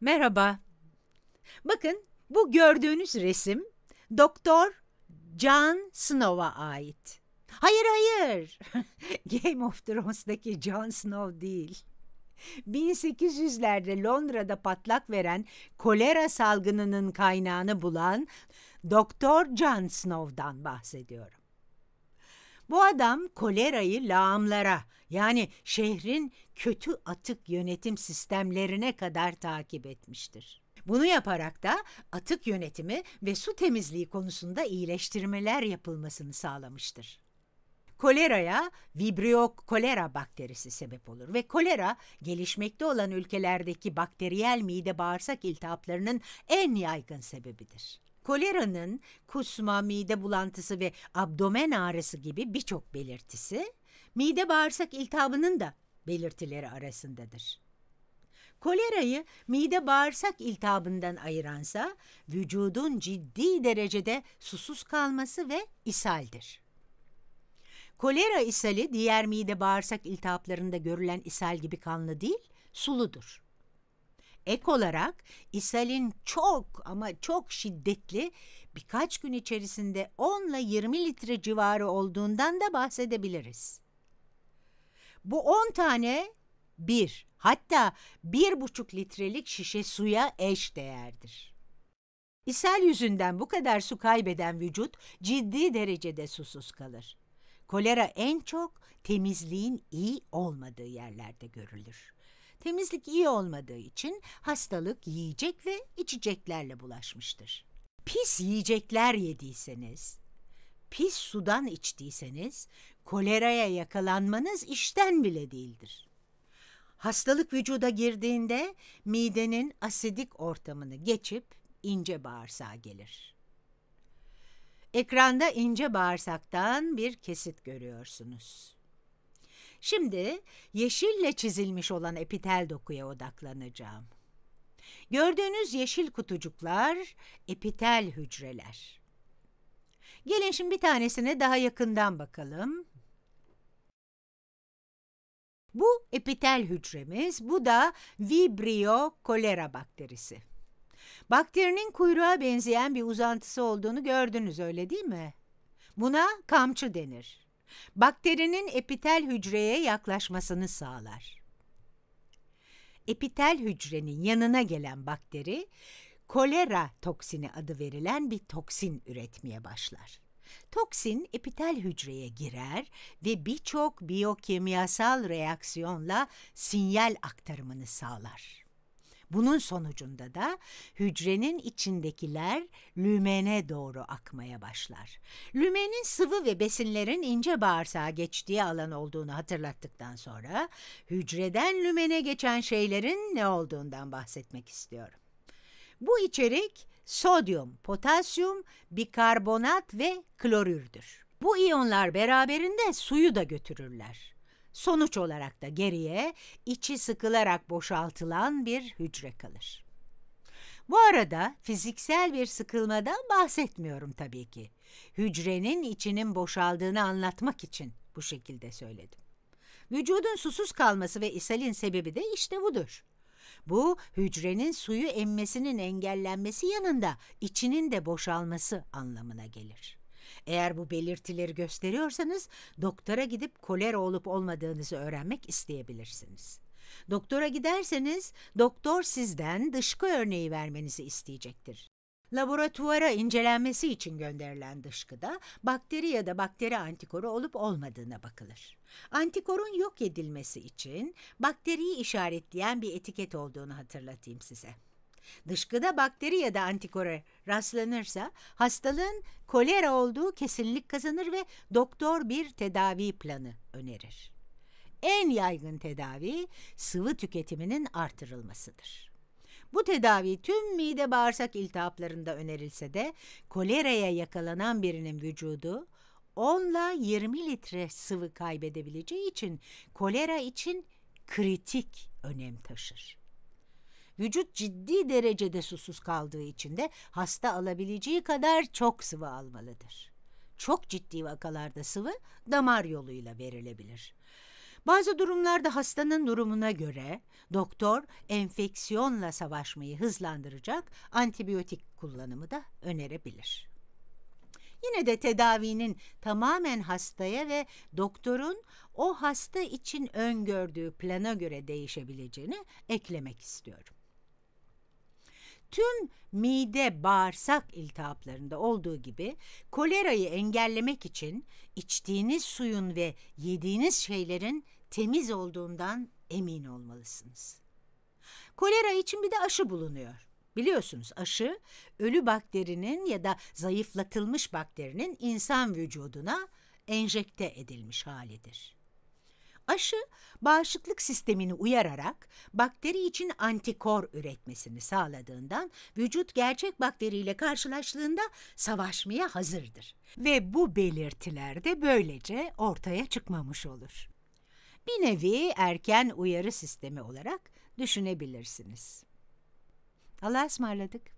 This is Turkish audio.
Merhaba. Bakın bu gördüğünüz resim Doktor Jon Snow'a ait. Hayır hayır. Game of Thrones'daki Jon Snow değil. 1800'lerde Londra'da patlak veren kolera salgınının kaynağını bulan Doktor Jon Snow'dan bahsediyorum. Bu adam kolerayı lağımlara yani şehrin kötü atık yönetim sistemlerine kadar takip etmiştir. Bunu yaparak da atık yönetimi ve su temizliği konusunda iyileştirmeler yapılmasını sağlamıştır. Koleraya Vibrio kolera bakterisi sebep olur ve kolera gelişmekte olan ülkelerdeki bakteriyel mide bağırsak iltihaplarının en yaygın sebebidir koleranın kusma, mide bulantısı ve abdomen ağrısı gibi birçok belirtisi mide bağırsak iltihabının da belirtileri arasındadır. Kolerayı mide bağırsak iltihabından ayıransa vücudun ciddi derecede susuz kalması ve ishaldir. Kolera ishali diğer mide bağırsak iltihaplarında görülen ishal gibi kanlı değil, suludur. Ek olarak ishalin çok ama çok şiddetli birkaç gün içerisinde 10 ile 20 litre civarı olduğundan da bahsedebiliriz. Bu 10 tane bir hatta bir buçuk litrelik şişe suya eş değerdir. İshal yüzünden bu kadar su kaybeden vücut ciddi derecede susuz kalır. Kolera en çok temizliğin iyi olmadığı yerlerde görülür. Temizlik iyi olmadığı için hastalık yiyecek ve içeceklerle bulaşmıştır. Pis yiyecekler yediyseniz, pis sudan içtiyseniz koleraya yakalanmanız işten bile değildir. Hastalık vücuda girdiğinde midenin asidik ortamını geçip ince bağırsağa gelir. Ekranda ince bağırsaktan bir kesit görüyorsunuz. Şimdi yeşille çizilmiş olan epitel dokuya odaklanacağım. Gördüğünüz yeşil kutucuklar epitel hücreler. Gelin şimdi bir tanesine daha yakından bakalım. Bu epitel hücremiz, bu da Vibrio cholera bakterisi. Bakterinin kuyruğa benzeyen bir uzantısı olduğunu gördünüz öyle değil mi? Buna kamçı denir bakterinin epitel hücreye yaklaşmasını sağlar. Epitel hücrenin yanına gelen bakteri, kolera toksini adı verilen bir toksin üretmeye başlar. Toksin epitel hücreye girer ve birçok biyokimyasal reaksiyonla sinyal aktarımını sağlar. Bunun sonucunda da hücrenin içindekiler lümene doğru akmaya başlar. Lümenin sıvı ve besinlerin ince bağırsağa geçtiği alan olduğunu hatırlattıktan sonra hücreden lümene geçen şeylerin ne olduğundan bahsetmek istiyorum. Bu içerik sodyum, potasyum, bikarbonat ve klorürdür. Bu iyonlar beraberinde suyu da götürürler. Sonuç olarak da geriye içi sıkılarak boşaltılan bir hücre kalır. Bu arada fiziksel bir sıkılmadan bahsetmiyorum tabii ki. Hücrenin içinin boşaldığını anlatmak için bu şekilde söyledim. Vücudun susuz kalması ve ishalin sebebi de işte budur. Bu hücrenin suyu emmesinin engellenmesi yanında içinin de boşalması anlamına gelir. Eğer bu belirtileri gösteriyorsanız doktora gidip kolera olup olmadığınızı öğrenmek isteyebilirsiniz. Doktora giderseniz doktor sizden dışkı örneği vermenizi isteyecektir. Laboratuvara incelenmesi için gönderilen dışkıda bakteri ya da bakteri antikoru olup olmadığına bakılır. Antikorun yok edilmesi için bakteriyi işaretleyen bir etiket olduğunu hatırlatayım size. Dışkıda bakteri ya da antikora rastlanırsa hastalığın kolera olduğu kesinlik kazanır ve doktor bir tedavi planı önerir. En yaygın tedavi sıvı tüketiminin artırılmasıdır. Bu tedavi tüm mide bağırsak iltihaplarında önerilse de koleraya yakalanan birinin vücudu 10 ile 20 litre sıvı kaybedebileceği için kolera için kritik önem taşır. Vücut ciddi derecede susuz kaldığı için de hasta alabileceği kadar çok sıvı almalıdır. Çok ciddi vakalarda sıvı damar yoluyla verilebilir. Bazı durumlarda hastanın durumuna göre doktor enfeksiyonla savaşmayı hızlandıracak antibiyotik kullanımı da önerebilir. Yine de tedavinin tamamen hastaya ve doktorun o hasta için öngördüğü plana göre değişebileceğini eklemek istiyorum tüm mide bağırsak iltihaplarında olduğu gibi kolerayı engellemek için içtiğiniz suyun ve yediğiniz şeylerin temiz olduğundan emin olmalısınız. Kolera için bir de aşı bulunuyor. Biliyorsunuz aşı ölü bakterinin ya da zayıflatılmış bakterinin insan vücuduna enjekte edilmiş halidir. Aşı bağışıklık sistemini uyararak bakteri için antikor üretmesini sağladığından vücut gerçek bakteriyle karşılaştığında savaşmaya hazırdır. Ve bu belirtiler de böylece ortaya çıkmamış olur. Bir nevi erken uyarı sistemi olarak düşünebilirsiniz. Allah'a ısmarladık.